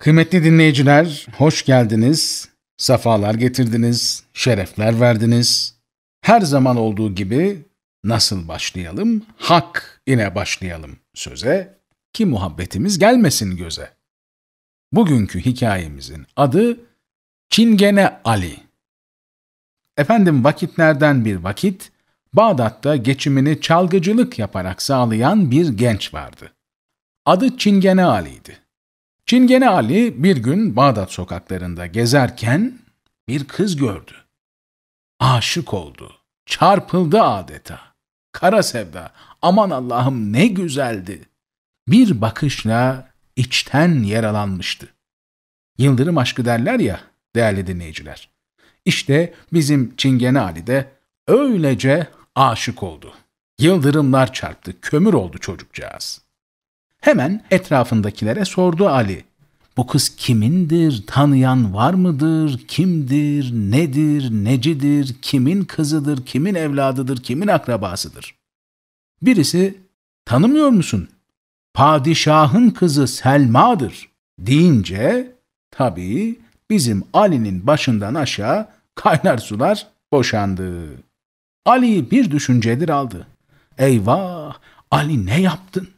Kıymetli dinleyiciler, hoş geldiniz, Safalar getirdiniz, şerefler verdiniz. Her zaman olduğu gibi nasıl başlayalım? Hak ine başlayalım söze ki muhabbetimiz gelmesin göze. Bugünkü hikayemizin adı Çingene Ali. Efendim vakitlerden bir vakit Bağdat'ta geçimini çalgıcılık yaparak sağlayan bir genç vardı. Adı Çingene Ali'ydi. Çingene Ali bir gün Bağdat sokaklarında gezerken bir kız gördü. Aşık oldu. Çarpıldı adeta. Kara sevda. Aman Allah'ım ne güzeldi. Bir bakışla içten yaralanmıştı. Yıldırım aşkı derler ya değerli dinleyiciler. İşte bizim Çingene Ali de öylece aşık oldu. Yıldırımlar çarptı, kömür oldu çocukcağız.'' Hemen etrafındakilere sordu Ali. Bu kız kimindir, tanıyan var mıdır, kimdir, nedir, necidir, kimin kızıdır, kimin evladıdır, kimin akrabasıdır? Birisi, tanımıyor musun? Padişahın kızı Selma'dır deyince, tabii bizim Ali'nin başından aşağı kaynar sular boşandı. Ali bir düşüncedir aldı. Eyvah! Ali ne yaptın?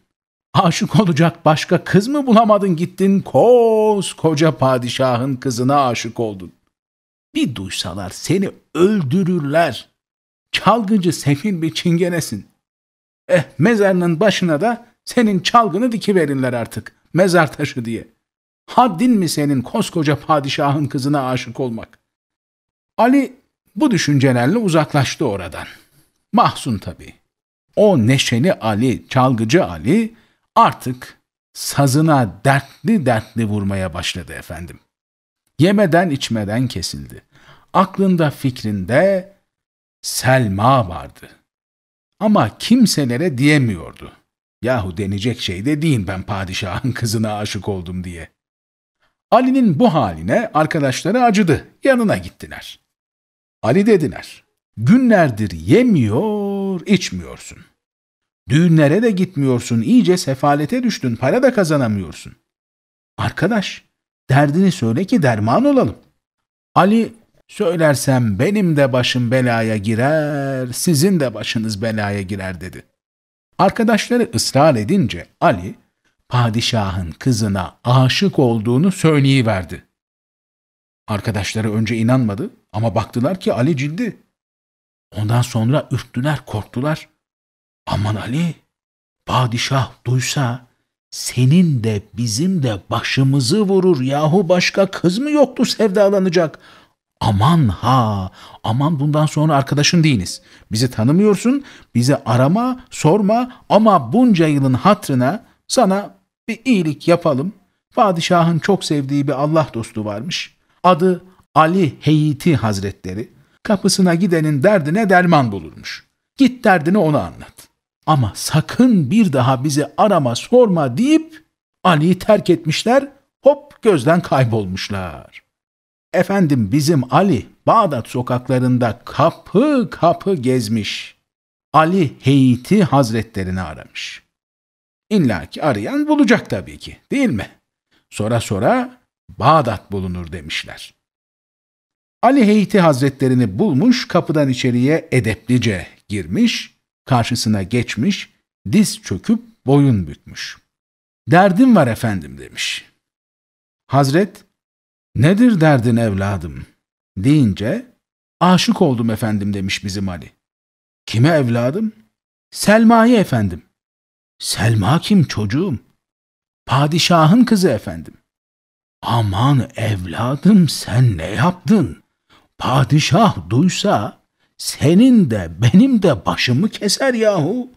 Aşık olacak başka kız mı bulamadın gittin koskoca padişahın kızına aşık oldun. Bir duysalar seni öldürürler. Çalgıcı sefil bir çingenesin. Eh mezarının başına da senin çalgını dikiverinler artık mezar taşı diye. Haddin mi senin koskoca padişahın kızına aşık olmak? Ali bu düşüncelerle uzaklaştı oradan. Mahzun tabii. O neşeli Ali, çalgıcı Ali artık sazına dertli dertli vurmaya başladı efendim. Yemeden içmeden kesildi. Aklında fikrinde Selma vardı. Ama kimselere diyemiyordu. Yahu denecek şey de değil ben padişahın kızına aşık oldum diye. Ali'nin bu haline arkadaşları acıdı. Yanına gittiler. Ali dediler. Günlerdir yemiyor, içmiyorsun. Düğünlere de gitmiyorsun, iyice sefalete düştün, para da kazanamıyorsun. Arkadaş, derdini söyle ki derman olalım. Ali, söylersem benim de başım belaya girer, sizin de başınız belaya girer dedi. Arkadaşları ısrar edince Ali, padişahın kızına aşık olduğunu söyleyiverdi. Arkadaşları önce inanmadı ama baktılar ki Ali ciddi. Ondan sonra ürktüler, korktular. Aman Ali, padişah duysa senin de bizim de başımızı vurur yahu başka kız mı yoktu sevdalanacak? Aman ha, aman bundan sonra arkadaşın değiniz. Bizi tanımıyorsun, bizi arama, sorma ama bunca yılın hatrına sana bir iyilik yapalım. Padişahın çok sevdiği bir Allah dostu varmış. Adı Ali Heyti Hazretleri. Kapısına gidenin derdine derman bulurmuş. Git derdini ona anlat.'' Ama sakın bir daha bizi arama sorma deyip Ali'yi terk etmişler, hop gözden kaybolmuşlar. Efendim bizim Ali Bağdat sokaklarında kapı kapı gezmiş. Ali Heyeti Hazretlerini aramış. İlla ki arayan bulacak tabii ki değil mi? Sonra sonra Bağdat bulunur demişler. Ali Heyeti Hazretlerini bulmuş kapıdan içeriye edeplice girmiş Karşısına geçmiş, diz çöküp boyun bükmüş. Derdim var efendim demiş. Hazret, nedir derdin evladım deyince aşık oldum efendim demiş bizim Ali. Kime evladım? Selma'yı efendim. Selma kim çocuğum? Padişahın kızı efendim. Aman evladım sen ne yaptın? Padişah duysa senin de benim de başımı keser yahu.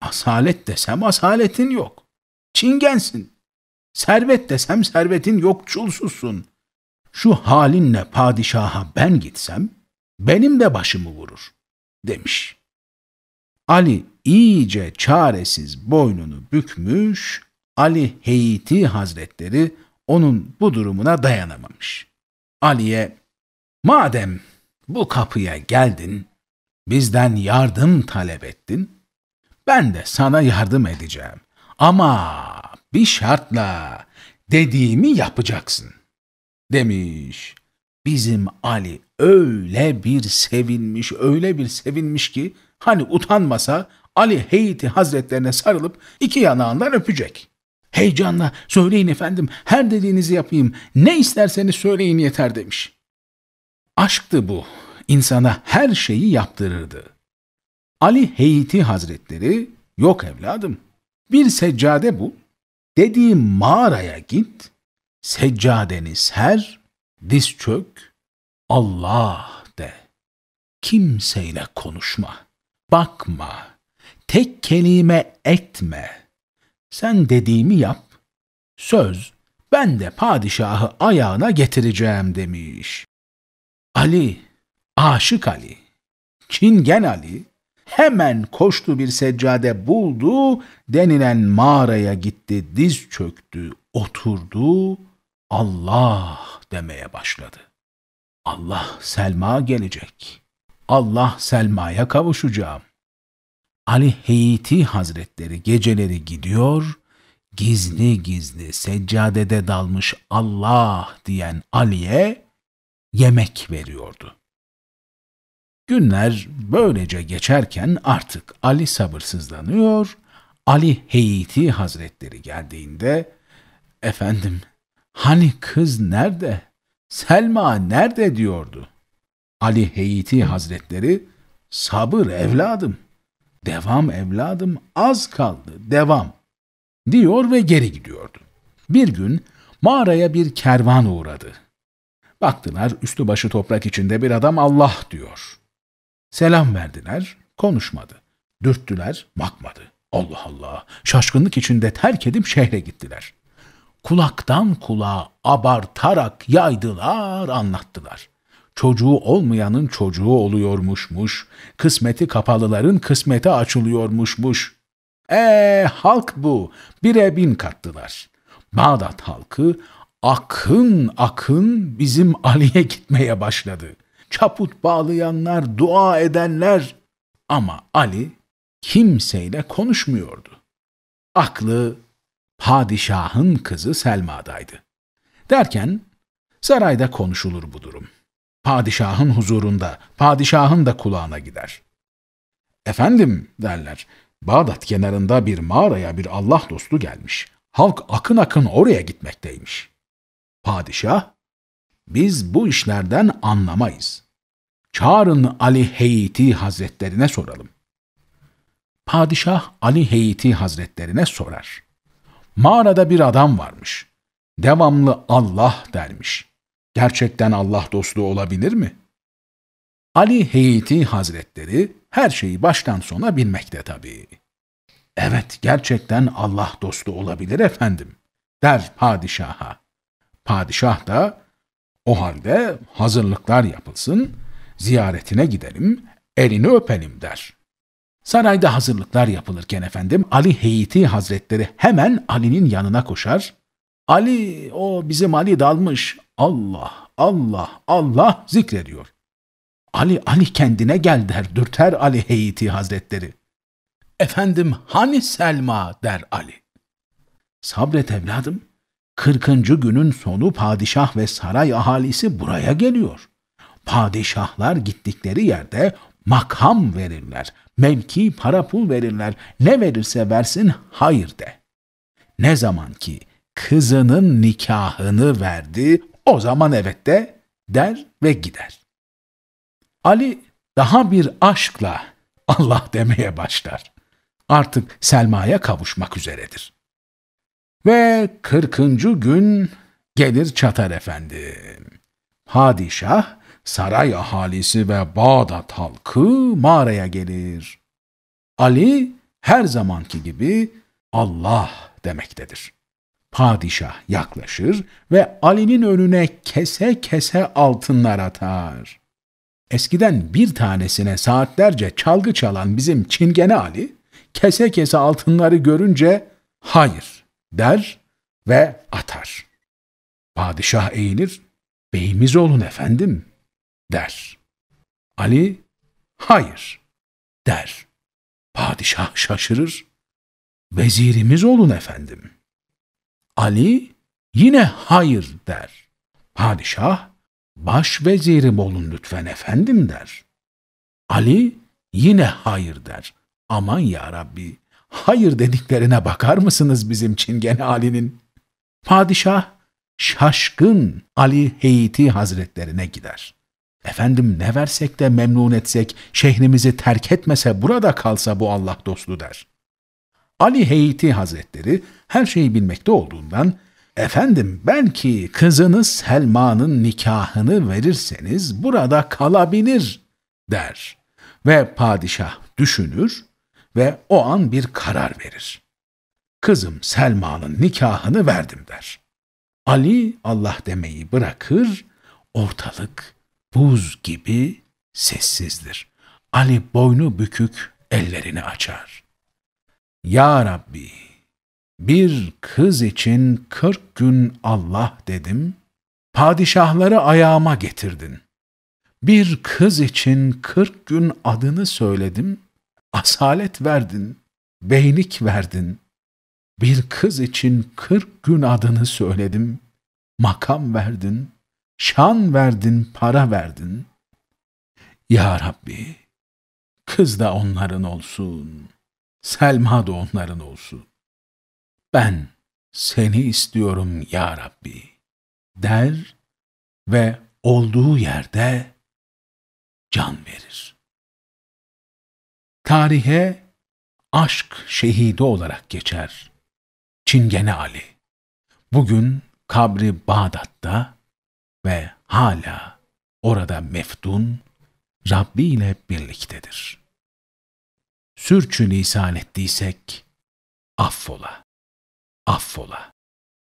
Asalet desem asaletin yok. Çingensin. Servet desem servetin yok çulsuzsun. Şu halinle padişaha ben gitsem benim de başımı vurur demiş. Ali iyice çaresiz boynunu bükmüş, Ali Heyti Hazretleri onun bu durumuna dayanamamış. Ali'ye madem bu kapıya geldin, bizden yardım talep ettin. Ben de sana yardım edeceğim. Ama bir şartla dediğimi yapacaksın." demiş. Bizim Ali öyle bir sevinmiş, öyle bir sevinmiş ki hani utanmasa Ali Heyti Hazretlerine sarılıp iki yanağından öpecek. Heyecanla söyleyin efendim her dediğinizi yapayım ne isterseniz söyleyin yeter demiş. Aşktı bu insana her şeyi yaptırırdı. Ali Heyti Hazretleri, yok evladım, bir seccade bul, Dediğim mağaraya git, seccadeni ser, diz çök, Allah de. Kimseyle konuşma, bakma, tek kelime etme. Sen dediğimi yap, söz, ben de padişahı ayağına getireceğim demiş. Ali, Aşık Ali, Çingen Ali hemen koştu bir seccade buldu, denilen mağaraya gitti, diz çöktü, oturdu, Allah demeye başladı. Allah Selma gelecek. Allah Selma'ya kavuşacağım. Ali Heyti Hazretleri geceleri gidiyor, gizli gizli seccadede dalmış Allah diyen Ali'ye yemek veriyordu. Günler böylece geçerken artık Ali sabırsızlanıyor. Ali Heyit'i Hazretleri geldiğinde efendim hani kız nerede? Selma nerede diyordu. Ali Heyit'i Hazretleri sabır evladım, devam evladım az kaldı devam diyor ve geri gidiyordu. Bir gün mağaraya bir kervan uğradı. Baktılar üstü başı toprak içinde bir adam Allah diyor. Selam verdiler, konuşmadı. Dürttüler, bakmadı. Allah Allah, şaşkınlık içinde terk edip şehre gittiler. Kulaktan kulağa abartarak yaydılar, anlattılar. Çocuğu olmayanın çocuğu oluyormuşmuş, kısmeti kapalıların kısmeti açılıyormuşmuş. E halk bu, bire bin kattılar. Bağdat halkı akın akın bizim Ali'ye gitmeye başladı.'' çaput bağlayanlar, dua edenler ama Ali kimseyle konuşmuyordu. Aklı padişahın kızı Selma'daydı. Derken sarayda konuşulur bu durum. Padişahın huzurunda, padişahın da kulağına gider. Efendim derler, Bağdat kenarında bir mağaraya bir Allah dostu gelmiş. Halk akın akın oraya gitmekteymiş. Padişah biz bu işlerden anlamayız. Çağırın Ali Heyti Hazretlerine soralım. Padişah Ali Heyti Hazretlerine sorar. Mağarada bir adam varmış. Devamlı Allah dermiş. Gerçekten Allah dostu olabilir mi? Ali Heyti Hazretleri her şeyi baştan sona bilmekte tabii. Evet gerçekten Allah dostu olabilir efendim der padişaha. Padişah da o halde hazırlıklar yapılsın, ziyaretine gidelim, elini öpelim der. Sarayda hazırlıklar yapılırken efendim Ali Heyti Hazretleri hemen Ali'nin yanına koşar. Ali o bizim Ali dalmış. Allah, Allah, Allah zikrediyor. Ali, Ali kendine gel der, dürter Ali Heyti Hazretleri. Efendim hani Selma der Ali. Sabret evladım, Kırkıncı günün sonu padişah ve saray ahalisi buraya geliyor. Padişahlar gittikleri yerde makam verirler, mevki para pul verirler, ne verirse versin hayır de. Ne zaman ki kızının nikahını verdi, o zaman evet de der ve gider. Ali daha bir aşkla Allah demeye başlar. Artık Selma'ya kavuşmak üzeredir.'' Ve kırkıncı gün gelir çatar efendim. Padişah, saray ahalisi ve Bağdat halkı mağaraya gelir. Ali her zamanki gibi Allah demektedir. Padişah yaklaşır ve Ali'nin önüne kese kese altınlar atar. Eskiden bir tanesine saatlerce çalgı çalan bizim Çingene Ali, kese kese altınları görünce hayır der ve atar. Padişah eğilir, beyimiz olun efendim der. Ali hayır der. Padişah şaşırır, vezirimiz olun efendim. Ali yine hayır der. Padişah baş vezirim olun lütfen efendim der. Ali yine hayır der. Aman ya Rabbi hayır dediklerine bakar mısınız bizim çingene Ali'nin? Padişah şaşkın Ali Heyti Hazretlerine gider. Efendim ne versek de memnun etsek, şehrimizi terk etmese burada kalsa bu Allah dostu der. Ali Heyti Hazretleri her şeyi bilmekte olduğundan, efendim belki kızınız Selma'nın nikahını verirseniz burada kalabilir der. Ve padişah düşünür, ve o an bir karar verir. Kızım Selma'nın nikahını verdim der. Ali Allah demeyi bırakır, ortalık buz gibi sessizdir. Ali boynu bükük ellerini açar. Ya Rabbi, bir kız için kırk gün Allah dedim, padişahları ayağıma getirdin. Bir kız için kırk gün adını söyledim, asalet verdin, beylik verdin. Bir kız için kırk gün adını söyledim. Makam verdin, şan verdin, para verdin. Ya Rabbi, kız da onların olsun, Selma da onların olsun. Ben seni istiyorum ya Rabbi der ve olduğu yerde can verir. Tarihe aşk şehidi olarak geçer. Çingene Ali. Bugün kabri Bağdat'ta ve hala orada meftun Rabbi ile birliktedir. Sürçülisan ettiysek affola, affola.